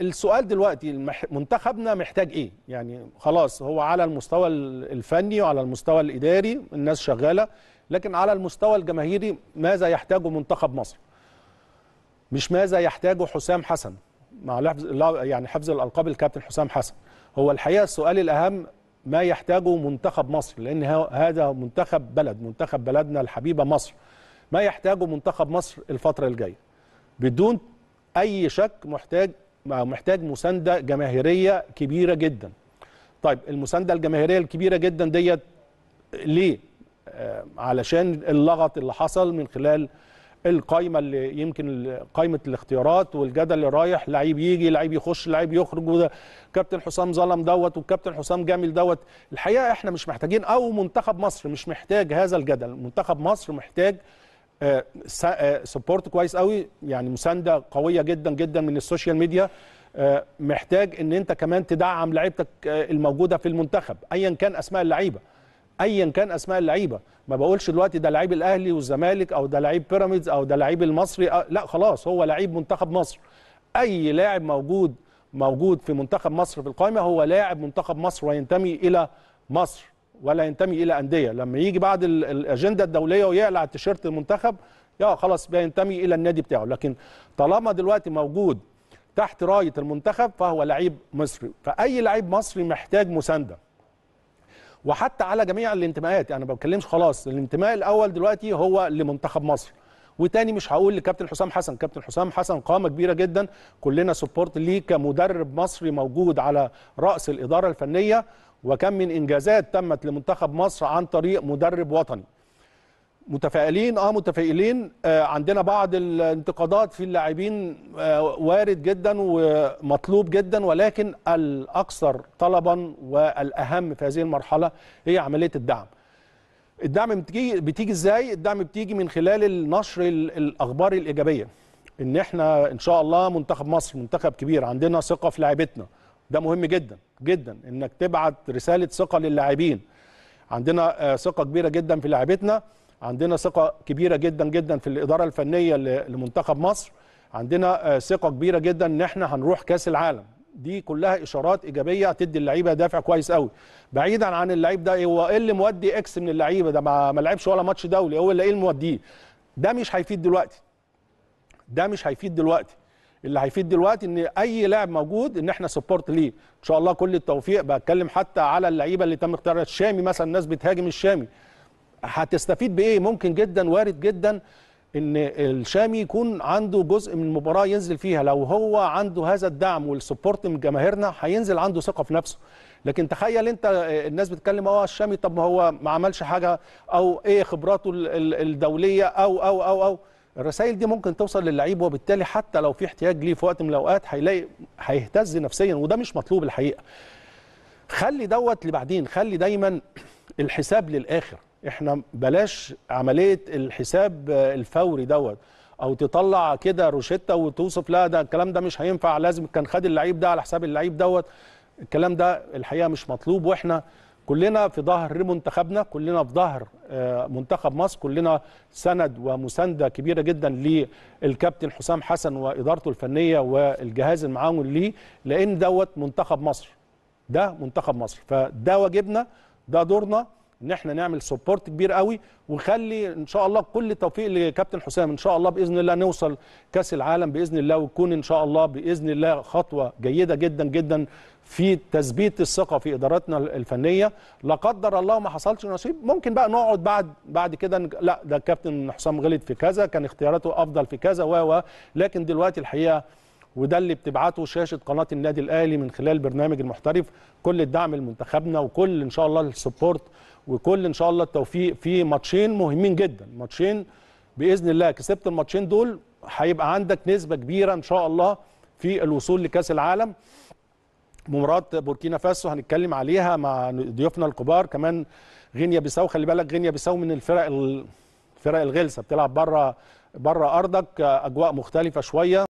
السؤال دلوقتي منتخبنا محتاج ايه يعني خلاص هو على المستوى الفني وعلى المستوى الاداري الناس شغاله لكن على المستوى الجماهيري ماذا يحتاجه منتخب مصر مش ماذا يحتاجه حسام حسن مع يعني حفظ الالقاب الكابتن حسام حسن هو الحقيقه السؤال الاهم ما يحتاجه منتخب مصر لان هذا منتخب بلد منتخب بلدنا الحبيبه مصر ما يحتاجه منتخب مصر الفتره الجايه بدون اي شك محتاج محتاج مسانده جماهيريه كبيره جدا طيب المسانده الجماهيريه الكبيره جدا ديت ليه آه، علشان اللغط اللي حصل من خلال القايمه اللي يمكن قايمه الاختيارات والجدل اللي رايح لعيب يجي لعيب يخش لعيب يخرج وده كابتن حسام ظلم دوت والكابتن حسام جامل دوت الحقيقه احنا مش محتاجين او منتخب مصر مش محتاج هذا الجدل منتخب مصر محتاج آه، سبورت آه، كويس قوي يعني مسانده قويه جدا جدا من السوشيال ميديا آه، محتاج ان انت كمان تدعم لعيبتك الموجوده في المنتخب ايا كان اسماء اللعيبه ايا كان اسماء اللعيبه ما بقولش دلوقتي ده لعيب الاهلي والزمالك او ده لعيب بيراميدز او ده لعيب المصري لا خلاص هو لعيب منتخب مصر اي لاعب موجود موجود في منتخب مصر في القائمه هو لاعب منتخب مصر وينتمي الى مصر ولا ينتمي الى انديه لما يجي بعد الاجنده الدوليه ويقلع التيشيرت المنتخب يا خلاص بينتمي الى النادي بتاعه لكن طالما دلوقتي موجود تحت رايه المنتخب فهو لعيب مصري فاي لعيب مصري محتاج مسانده وحتى على جميع الانتماءات انا يعني ما بتكلمش خلاص الانتماء الاول دلوقتي هو لمنتخب مصر وتاني مش هقول لكابتن حسام حسن كابتن حسام حسن قامه كبيره جدا كلنا سبورت ليه كمدرب مصري موجود على راس الاداره الفنيه وكم من انجازات تمت لمنتخب مصر عن طريق مدرب وطني متفائلين اه متفائلين آه عندنا بعض الانتقادات في اللاعبين آه وارد جدا ومطلوب جدا ولكن الاكثر طلبا والاهم في هذه المرحله هي عمليه الدعم الدعم بتيجي بتيجي ازاي الدعم بتيجي من خلال نشر الاخبار الايجابيه ان احنا ان شاء الله منتخب مصر منتخب كبير عندنا ثقه في لاعبتنا ده مهم جدا جدا انك تبعت رساله ثقه للاعبين عندنا آه، ثقه كبيره جدا في لاعبتنا عندنا ثقه كبيره جدا جدا في الاداره الفنيه لمنتخب مصر عندنا آه، ثقه كبيره جدا ان احنا هنروح كاس العالم دي كلها اشارات ايجابيه تدي اللعيبه دافع كويس قوي بعيدا عن اللعيب ده هو ايه اللي مودي اكس من اللعيبه ده ما لعبش ولا ماتش دولي هو اللي ايه اللي موديه ده مش هيفيد دلوقتي ده مش هيفيد دلوقتي اللي هيفيد دلوقتي ان اي لاعب موجود ان احنا سبورت ليه ان شاء الله كل التوفيق بتكلم حتى على اللعيبه اللي تم اختيارها الشامي مثلا الناس بتهاجم الشامي هتستفيد بايه ممكن جدا وارد جدا ان الشامي يكون عنده جزء من المباراه ينزل فيها لو هو عنده هذا الدعم والسبورت من جماهيرنا هينزل عنده ثقه في نفسه لكن تخيل انت الناس بتتكلم اه الشامي طب ما هو ما عملش حاجه او ايه خبراته الدوليه او او او او, أو الرسائل دي ممكن توصل للعيب وبالتالي حتى لو في احتياج ليه في وقت من الاوقات هيلاقي هيهتز نفسيا وده مش مطلوب الحقيقه خلي دوت لبعدين خلي دايما الحساب للاخر احنا بلاش عمليه الحساب الفوري دوت او تطلع كده روشته وتوصف لا ده الكلام ده مش هينفع لازم كان خد اللعيب ده على حساب اللعيب دوت الكلام ده الحقيقه مش مطلوب واحنا كلنا في ظهر منتخبنا كلنا في ظهر آه، منتخب مصر كلنا سند ومسانده كبيره جدا للكابتن حسام حسن وادارته الفنيه والجهاز المعاون ليه لان دوت منتخب مصر ده منتخب مصر فده واجبنا ده دورنا ان احنا نعمل سبورت كبير قوي ونخلي ان شاء الله كل التوفيق لكابتن حسام ان شاء الله باذن الله نوصل كاس العالم باذن الله وتكون ان شاء الله باذن الله خطوه جيده جدا جدا في تثبيت الثقه في ادارتنا الفنيه لا قدر الله ما حصلش نصيب ممكن بقى نقعد بعد بعد كده لا ده الكابتن حسام غلط في كذا كان اختياراته افضل في كذا و لكن دلوقتي الحقيقه وده اللي بتبعته شاشه قناه النادي الاهلي من خلال برنامج المحترف كل الدعم لمنتخبنا وكل ان شاء الله السبورت وكل ان شاء الله التوفيق في ماتشين مهمين جدا ماتشين باذن الله كسبت الماتشين دول هيبقى عندك نسبه كبيره ان شاء الله في الوصول لكاس العالم مباراه بوركينا فاسو هنتكلم عليها مع ضيوفنا الكبار كمان غينيا بيساو خلي بالك غينيا بيساو من الفرق الفرق الغلسه بتلعب بره بره ارضك اجواء مختلفه شويه